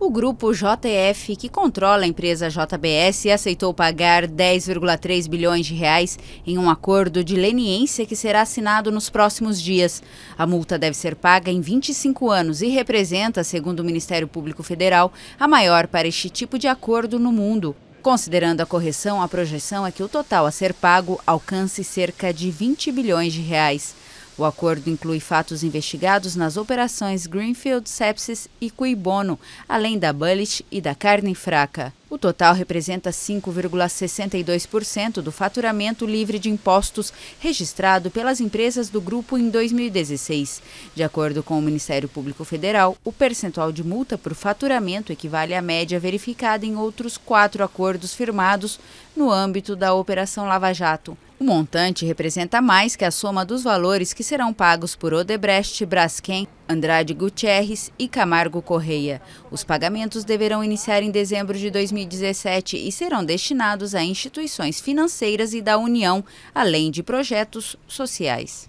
O grupo JF, que controla a empresa JBS, aceitou pagar 10,3 bilhões de reais em um acordo de leniência que será assinado nos próximos dias. A multa deve ser paga em 25 anos e representa, segundo o Ministério Público Federal, a maior para este tipo de acordo no mundo. Considerando a correção, a projeção é que o total a ser pago alcance cerca de 20 bilhões de reais. O acordo inclui fatos investigados nas operações Greenfield, Sepsis e Cuibono, além da Bullet e da carne fraca. O total representa 5,62% do faturamento livre de impostos registrado pelas empresas do grupo em 2016. De acordo com o Ministério Público Federal, o percentual de multa por faturamento equivale à média verificada em outros quatro acordos firmados no âmbito da Operação Lava Jato. O montante representa mais que a soma dos valores que serão pagos por Odebrecht, Braskem, Andrade Gutierrez e Camargo Correia. Os pagamentos deverão iniciar em dezembro de 2017 e serão destinados a instituições financeiras e da União, além de projetos sociais.